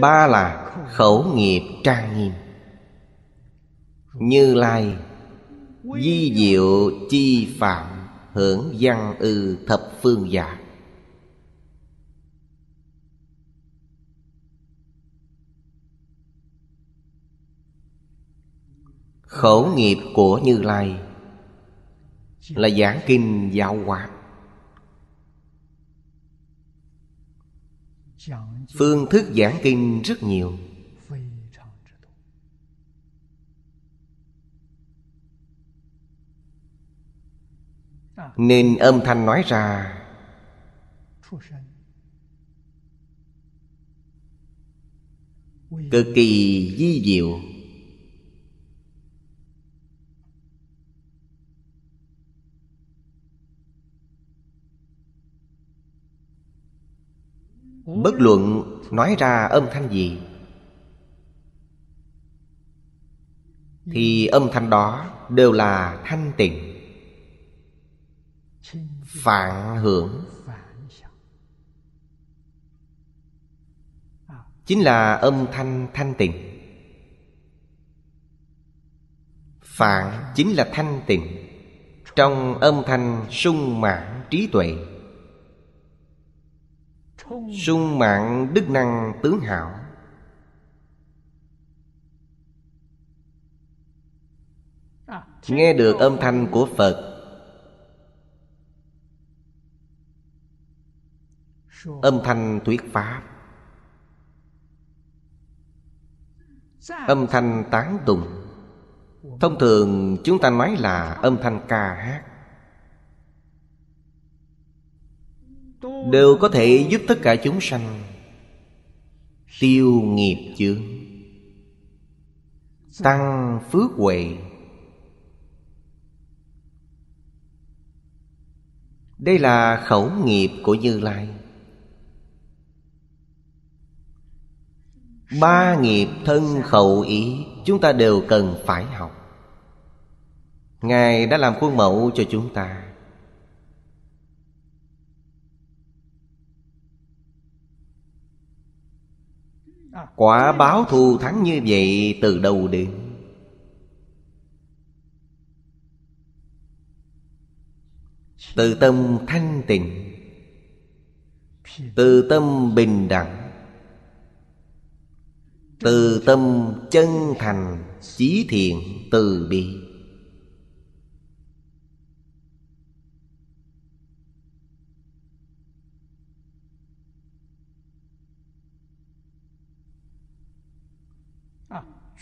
ba là khẩu nghiệp trang nghiêm như lai di diệu chi phạm hưởng văn ư thập phương giả khẩu nghiệp của như lai là giảng kinh giáo hóa phương thức giảng kinh rất nhiều nên âm thanh nói ra cực kỳ di diệu Bất luận nói ra âm thanh gì Thì âm thanh đó đều là thanh tịnh phản hưởng Chính là âm thanh thanh tịnh phản chính là thanh tịnh Trong âm thanh sung mãn trí tuệ sung mạng đức năng tướng hảo à, nghe được âm thanh của phật âm thanh thuyết pháp âm thanh tán tùng thông thường chúng ta nói là âm thanh ca hát đều có thể giúp tất cả chúng sanh tiêu nghiệp chướng tăng phước huệ đây là khẩu nghiệp của như lai ba nghiệp thân khẩu ý chúng ta đều cần phải học ngài đã làm khuôn mẫu cho chúng ta Quả báo thù thắng như vậy từ đâu đến Từ tâm thanh tịnh Từ tâm bình đẳng Từ tâm chân thành Chí thiện từ bi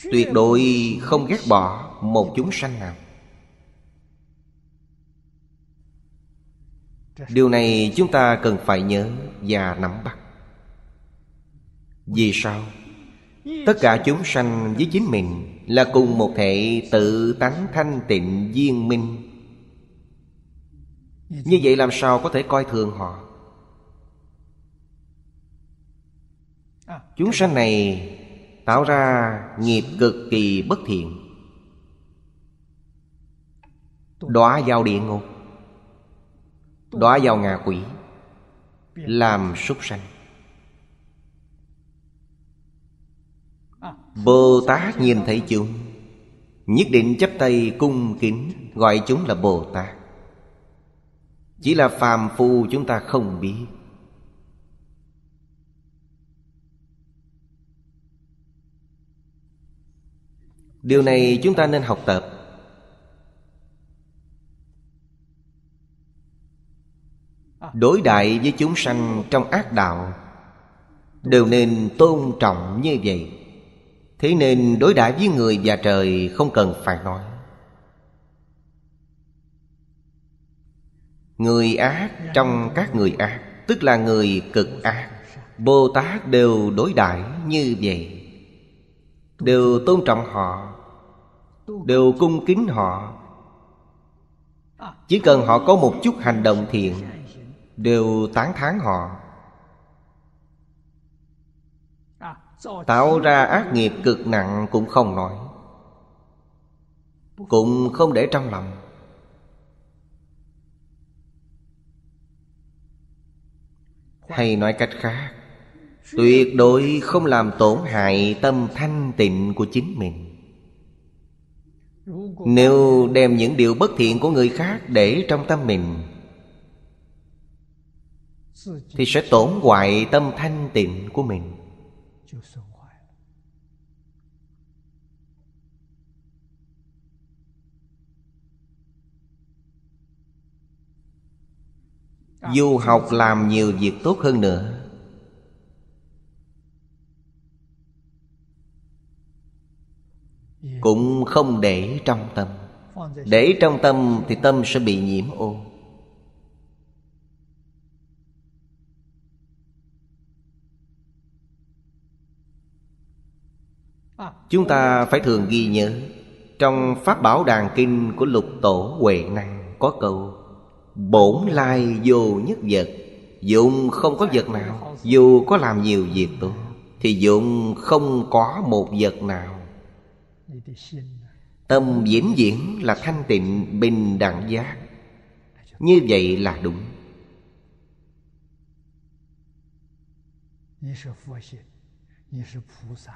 tuyệt đối không ghét bỏ một chúng sanh nào điều này chúng ta cần phải nhớ và nắm bắt vì sao tất cả chúng sanh với chính mình là cùng một thể tự tánh thanh tịnh viên minh như vậy làm sao có thể coi thường họ chúng sanh này tạo ra nghiệp cực kỳ bất thiện đọa vào địa ngục đọa vào ngạ quỷ làm súc sanh bồ tát nhìn thấy chúng nhất định chấp tay cung kính gọi chúng là bồ tát chỉ là phàm phu chúng ta không biết điều này chúng ta nên học tập đối đại với chúng sanh trong ác đạo đều nên tôn trọng như vậy thế nên đối đại với người và trời không cần phải nói người ác trong các người ác tức là người cực ác bồ tát đều đối đại như vậy đều tôn trọng họ đều cung kính họ chỉ cần họ có một chút hành động thiện đều tán thán họ tạo ra ác nghiệp cực nặng cũng không nói, cũng không để trong lòng hay nói cách khác tuyệt đối không làm tổn hại tâm thanh tịnh của chính mình nếu đem những điều bất thiện của người khác để trong tâm mình thì sẽ tổn hoại tâm thanh tịnh của mình du học làm nhiều việc tốt hơn nữa Dạ. cũng không để trong tâm để trong tâm thì tâm sẽ bị nhiễm ô chúng ta phải thường ghi nhớ trong pháp bảo đàn kinh của lục tổ huệ năng có câu bổn lai vô nhất vật dụng không có vật nào dù có làm nhiều việc tốt thì dụng không có một vật nào Tâm diễn diễn là thanh tịnh bình đẳng giác Như vậy là đúng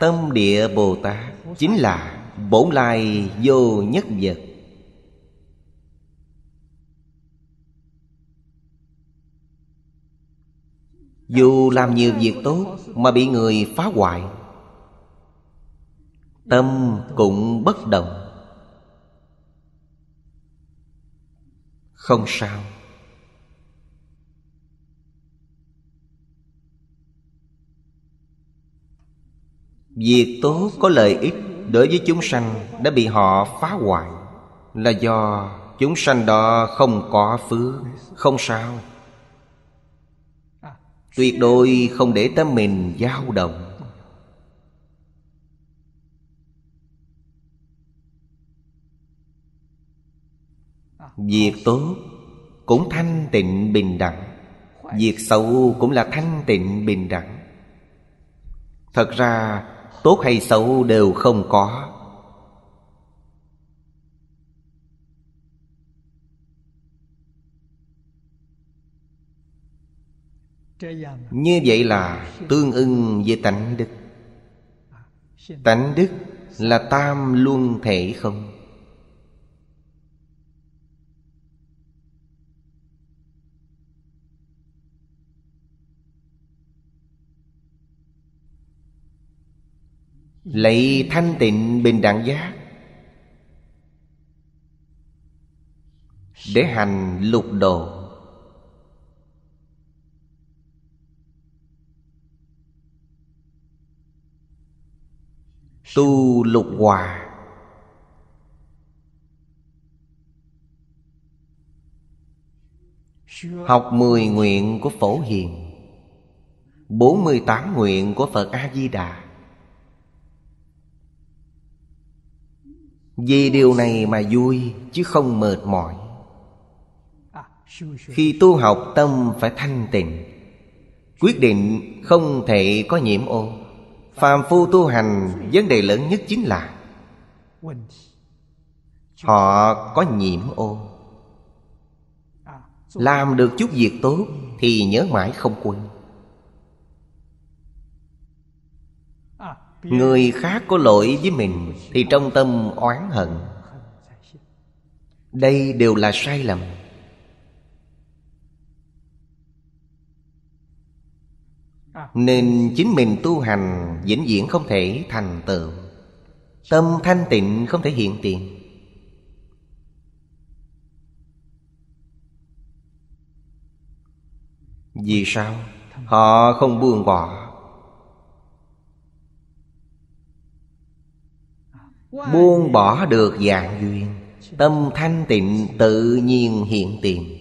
Tâm địa Bồ Tát Chính là bổn lai vô nhất vật Dù làm nhiều việc tốt Mà bị người phá hoại tâm cũng bất động không sao việc tốt có lợi ích đối với chúng sanh đã bị họ phá hoại là do chúng sanh đó không có phước không sao tuyệt đối không để tâm mình dao động Việc tốt cũng thanh tịnh bình đẳng Việc xấu cũng là thanh tịnh bình đẳng Thật ra tốt hay xấu đều không có Như vậy là tương ưng với tánh đức Tánh đức là tam luân thể không Lấy thanh tịnh bình đẳng giác Để hành lục độ Tu lục hòa Học mười nguyện của Phổ Hiền bốn mươi tám nguyện của Phật A-di-đà Vì điều này mà vui chứ không mệt mỏi Khi tu học tâm phải thanh tịnh Quyết định không thể có nhiễm ô Phàm phu tu hành vấn đề lớn nhất chính là Họ có nhiễm ô Làm được chút việc tốt thì nhớ mãi không quên người khác có lỗi với mình thì trong tâm oán hận đây đều là sai lầm nên chính mình tu hành vĩnh viễn không thể thành tựu tâm thanh tịnh không thể hiện tiền vì sao họ không buông bỏ Buông bỏ được dạng duyên Tâm thanh tịnh tự nhiên hiện tiền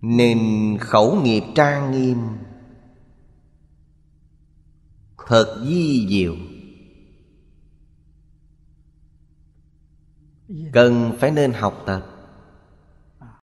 nên khẩu nghiệp trang nghiêm Thật di diệu Cần phải nên học tập